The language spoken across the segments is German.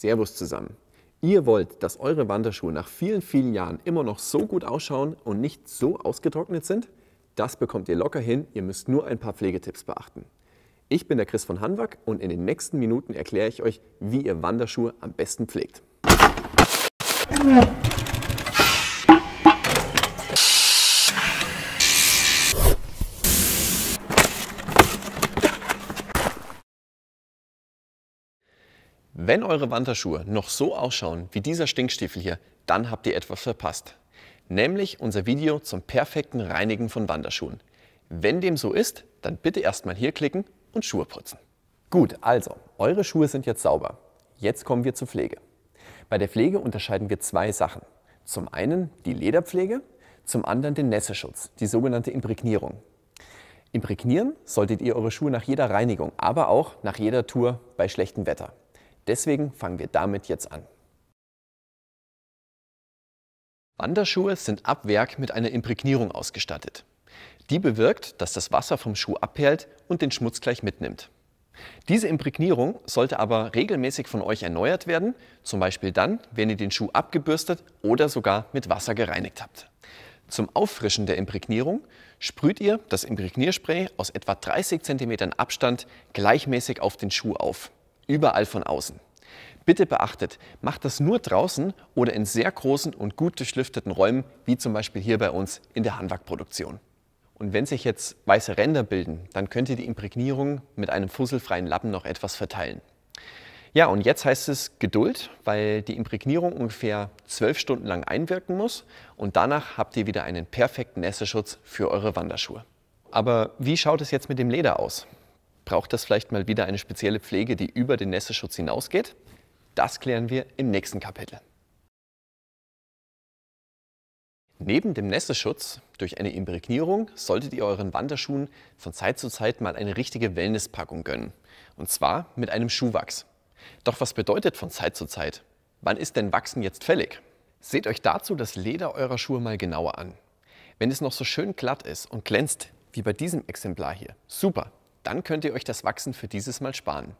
Servus zusammen. Ihr wollt, dass eure Wanderschuhe nach vielen, vielen Jahren immer noch so gut ausschauen und nicht so ausgetrocknet sind? Das bekommt ihr locker hin, ihr müsst nur ein paar Pflegetipps beachten. Ich bin der Chris von Hanwag und in den nächsten Minuten erkläre ich euch, wie ihr Wanderschuhe am besten pflegt. Wenn eure Wanderschuhe noch so ausschauen wie dieser Stinkstiefel hier, dann habt ihr etwas verpasst. Nämlich unser Video zum perfekten Reinigen von Wanderschuhen. Wenn dem so ist, dann bitte erstmal hier klicken und Schuhe putzen. Gut, also, eure Schuhe sind jetzt sauber. Jetzt kommen wir zur Pflege. Bei der Pflege unterscheiden wir zwei Sachen. Zum einen die Lederpflege, zum anderen den Nässeschutz, die sogenannte Imprägnierung. Imprägnieren solltet ihr eure Schuhe nach jeder Reinigung, aber auch nach jeder Tour bei schlechtem Wetter. Deswegen fangen wir damit jetzt an. Wanderschuhe sind ab Werk mit einer Imprägnierung ausgestattet. Die bewirkt, dass das Wasser vom Schuh abperlt und den Schmutz gleich mitnimmt. Diese Imprägnierung sollte aber regelmäßig von euch erneuert werden, zum Beispiel dann, wenn ihr den Schuh abgebürstet oder sogar mit Wasser gereinigt habt. Zum Auffrischen der Imprägnierung sprüht ihr das Imprägnierspray aus etwa 30 cm Abstand gleichmäßig auf den Schuh auf überall von außen. Bitte beachtet, macht das nur draußen oder in sehr großen und gut durchlüfteten Räumen, wie zum Beispiel hier bei uns in der Handwerkproduktion. Und wenn sich jetzt weiße Ränder bilden, dann könnt ihr die Imprägnierung mit einem fusselfreien Lappen noch etwas verteilen. Ja, und jetzt heißt es Geduld, weil die Imprägnierung ungefähr zwölf Stunden lang einwirken muss und danach habt ihr wieder einen perfekten Nässeschutz für eure Wanderschuhe. Aber wie schaut es jetzt mit dem Leder aus? braucht das vielleicht mal wieder eine spezielle Pflege, die über den Nässeschutz hinausgeht? Das klären wir im nächsten Kapitel. Neben dem Nässeschutz durch eine Imprägnierung solltet ihr euren Wanderschuhen von Zeit zu Zeit mal eine richtige Wellnesspackung gönnen. Und zwar mit einem Schuhwachs. Doch was bedeutet von Zeit zu Zeit? Wann ist denn Wachsen jetzt fällig? Seht euch dazu das Leder eurer Schuhe mal genauer an. Wenn es noch so schön glatt ist und glänzt, wie bei diesem Exemplar hier, super, dann könnt ihr euch das Wachsen für dieses Mal sparen.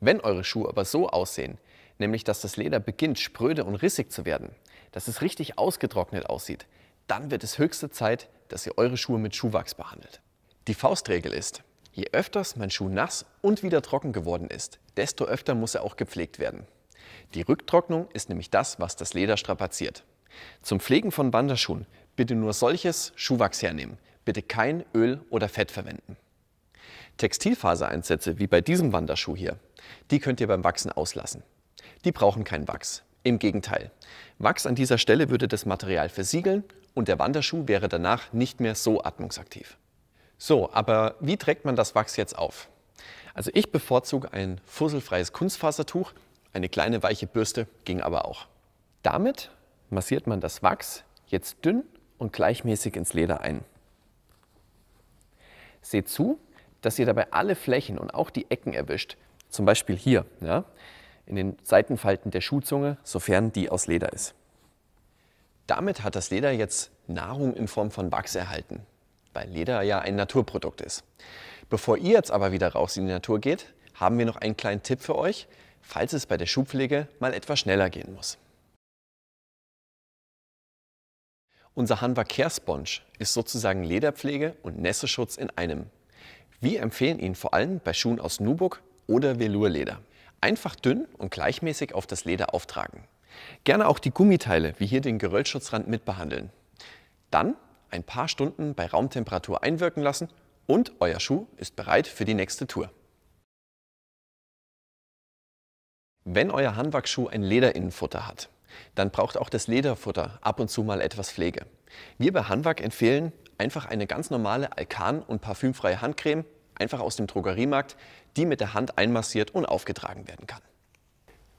Wenn eure Schuhe aber so aussehen, nämlich dass das Leder beginnt spröde und rissig zu werden, dass es richtig ausgetrocknet aussieht, dann wird es höchste Zeit, dass ihr eure Schuhe mit Schuhwachs behandelt. Die Faustregel ist, je öfters mein Schuh nass und wieder trocken geworden ist, desto öfter muss er auch gepflegt werden. Die Rücktrocknung ist nämlich das, was das Leder strapaziert. Zum Pflegen von Wanderschuhen bitte nur solches Schuhwachs hernehmen, bitte kein Öl oder Fett verwenden. Textilfasereinsätze, wie bei diesem Wanderschuh hier, die könnt ihr beim Wachsen auslassen. Die brauchen keinen Wachs. Im Gegenteil. Wachs an dieser Stelle würde das Material versiegeln und der Wanderschuh wäre danach nicht mehr so atmungsaktiv. So, aber wie trägt man das Wachs jetzt auf? Also ich bevorzuge ein fusselfreies Kunstfasertuch, eine kleine weiche Bürste ging aber auch. Damit massiert man das Wachs jetzt dünn und gleichmäßig ins Leder ein. Seht zu, dass ihr dabei alle Flächen und auch die Ecken erwischt. Zum Beispiel hier, ja, in den Seitenfalten der Schuhzunge, sofern die aus Leder ist. Damit hat das Leder jetzt Nahrung in Form von Wachs erhalten, weil Leder ja ein Naturprodukt ist. Bevor ihr jetzt aber wieder raus in die Natur geht, haben wir noch einen kleinen Tipp für euch, falls es bei der Schuhpflege mal etwas schneller gehen muss. Unser Hanwa Care Sponge ist sozusagen Lederpflege und Nässeschutz in einem. Wir empfehlen ihn vor allem bei Schuhen aus Nubuck oder Velurleder. Einfach dünn und gleichmäßig auf das Leder auftragen. Gerne auch die Gummiteile, wie hier den Geröllschutzrand, mitbehandeln. Dann ein paar Stunden bei Raumtemperatur einwirken lassen und euer Schuh ist bereit für die nächste Tour. Wenn euer Handwerksschuh ein Lederinnenfutter hat, dann braucht auch das Lederfutter ab und zu mal etwas Pflege. Wir bei Hanwag empfehlen einfach eine ganz normale Alkan- und parfümfreie Handcreme einfach aus dem Drogeriemarkt, die mit der Hand einmassiert und aufgetragen werden kann.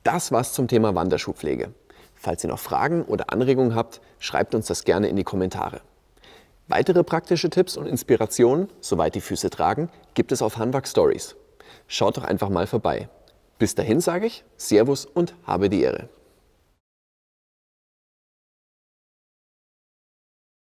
Das war's zum Thema Wanderschuhpflege. Falls ihr noch Fragen oder Anregungen habt, schreibt uns das gerne in die Kommentare. Weitere praktische Tipps und Inspirationen, soweit die Füße tragen, gibt es auf Handwerk Stories. Schaut doch einfach mal vorbei. Bis dahin sage ich Servus und habe die Ehre.